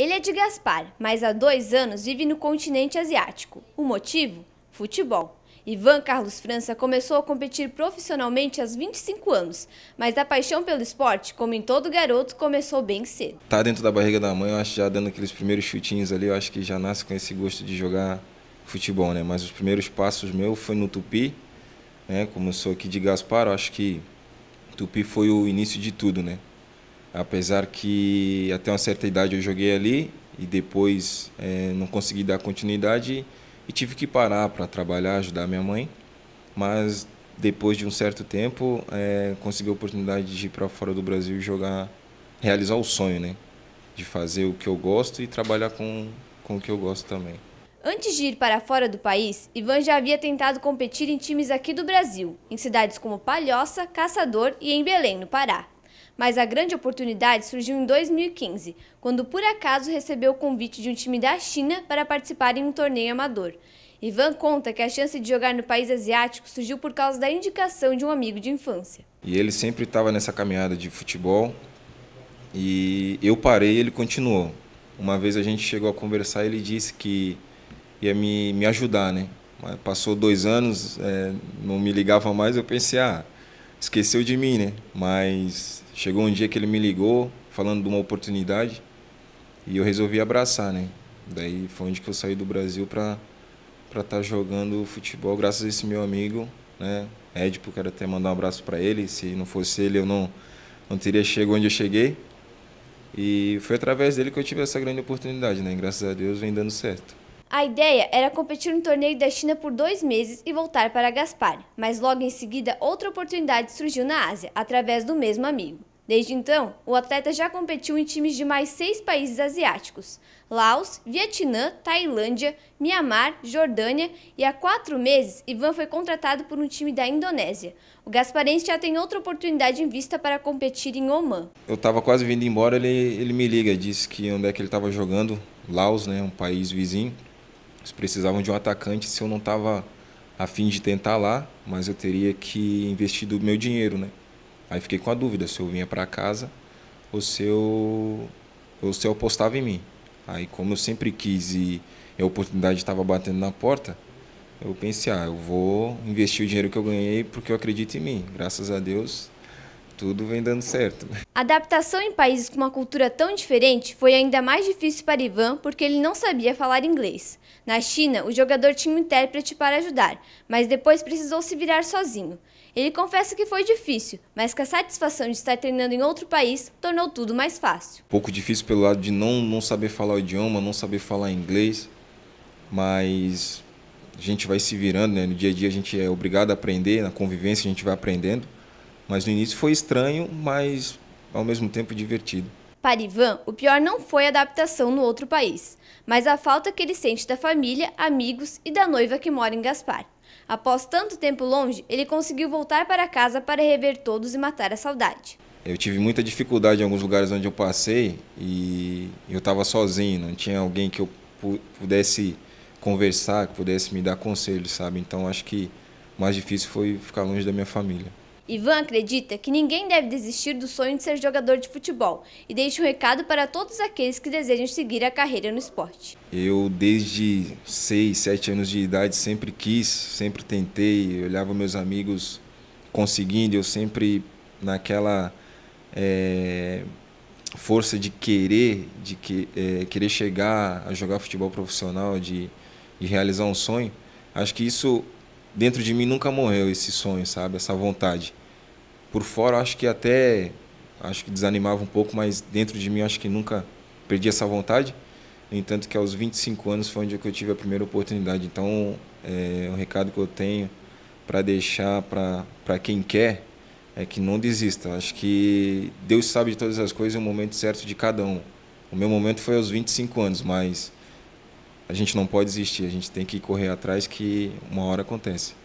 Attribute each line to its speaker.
Speaker 1: Ele é de Gaspar, mas há dois anos vive no continente asiático. O motivo? Futebol. Ivan Carlos França começou a competir profissionalmente aos 25 anos, mas a paixão pelo esporte, como em todo garoto, começou bem cedo.
Speaker 2: Tá dentro da barriga da mãe, eu acho já dando aqueles primeiros chutinhos ali, eu acho que já nasce com esse gosto de jogar futebol, né? Mas os primeiros passos meus foi no Tupi, né? Como eu sou aqui de Gaspar, eu acho que Tupi foi o início de tudo, né? Apesar que até uma certa idade eu joguei ali e depois é, não consegui dar continuidade e tive que parar para trabalhar, ajudar minha mãe. Mas depois de um certo tempo, é, consegui a oportunidade de ir para fora do Brasil e jogar, realizar o sonho, né? De fazer o que eu gosto e trabalhar com, com o que eu gosto também.
Speaker 1: Antes de ir para fora do país, Ivan já havia tentado competir em times aqui do Brasil, em cidades como Palhoça, Caçador e em Belém, no Pará. Mas a grande oportunidade surgiu em 2015, quando por acaso recebeu o convite de um time da China para participar em um torneio amador. Ivan conta que a chance de jogar no país asiático surgiu por causa da indicação de um amigo de infância.
Speaker 2: E ele sempre estava nessa caminhada de futebol e eu parei ele continuou. Uma vez a gente chegou a conversar e ele disse que ia me, me ajudar, né? passou dois anos, é, não me ligava mais, eu pensei, ah, esqueceu de mim, né? Mas chegou um dia que ele me ligou falando de uma oportunidade e eu resolvi abraçar, né? Daí foi onde que eu saí do Brasil para para estar tá jogando futebol graças a esse meu amigo, né? Edipo, quero até mandar um abraço para ele. Se não fosse ele, eu não não teria chegado onde eu cheguei. E foi através dele que eu tive essa grande oportunidade, né? Graças a Deus vem dando certo.
Speaker 1: A ideia era competir no torneio da China por dois meses e voltar para Gaspar, mas logo em seguida outra oportunidade surgiu na Ásia, através do mesmo amigo. Desde então, o atleta já competiu em times de mais seis países asiáticos: Laos, Vietnã, Tailândia, Mianmar, Jordânia e há quatro meses Ivan foi contratado por um time da Indonésia. O Gasparense já tem outra oportunidade em vista para competir em Oman.
Speaker 2: Eu estava quase vindo embora, ele, ele me liga, disse que onde é que ele estava jogando, Laos, né, um país vizinho. Eles precisavam de um atacante se eu não estava a fim de tentar lá, mas eu teria que investir do meu dinheiro, né? Aí fiquei com a dúvida se eu vinha para casa ou se eu ou se eu apostava em mim. Aí como eu sempre quis e a oportunidade estava batendo na porta, eu pensei, ah, eu vou investir o dinheiro que eu ganhei porque eu acredito em mim. Graças a Deus, tudo vem dando certo.
Speaker 1: A adaptação em países com uma cultura tão diferente foi ainda mais difícil para Ivan porque ele não sabia falar inglês. Na China, o jogador tinha um intérprete para ajudar, mas depois precisou se virar sozinho. Ele confessa que foi difícil, mas que a satisfação de estar treinando em outro país tornou tudo mais fácil.
Speaker 2: Um pouco difícil pelo lado de não, não saber falar o idioma, não saber falar inglês, mas a gente vai se virando, né? No dia a dia a gente é obrigado a aprender, na convivência a gente vai aprendendo. Mas no início foi estranho, mas ao mesmo tempo divertido.
Speaker 1: Para Ivan, o pior não foi a adaptação no outro país, mas a falta que ele sente da família, amigos e da noiva que mora em Gaspar. Após tanto tempo longe, ele conseguiu voltar para casa para rever todos e matar a saudade.
Speaker 2: Eu tive muita dificuldade em alguns lugares onde eu passei e eu estava sozinho, não tinha alguém que eu pudesse conversar, que pudesse me dar conselho, sabe? Então acho que o mais difícil foi ficar longe da minha família.
Speaker 1: Ivan acredita que ninguém deve desistir do sonho de ser jogador de futebol e deixa um recado para todos aqueles que desejam seguir a carreira no esporte.
Speaker 2: Eu, desde 6, 7 anos de idade, sempre quis, sempre tentei, eu olhava meus amigos conseguindo, eu sempre naquela é, força de querer, de que, é, querer chegar a jogar futebol profissional, de, de realizar um sonho. Acho que isso dentro de mim nunca morreu esse sonho, sabe? Essa vontade por fora acho que até acho que desanimava um pouco, mas dentro de mim acho que nunca perdi essa vontade. No entanto, que aos 25 anos foi onde é eu tive a primeira oportunidade. Então, é, o recado que eu tenho para deixar para quem quer é que não desista. Acho que Deus sabe de todas as coisas e o momento certo de cada um. O meu momento foi aos 25 anos, mas a gente não pode desistir, a gente tem que correr atrás que uma hora acontece.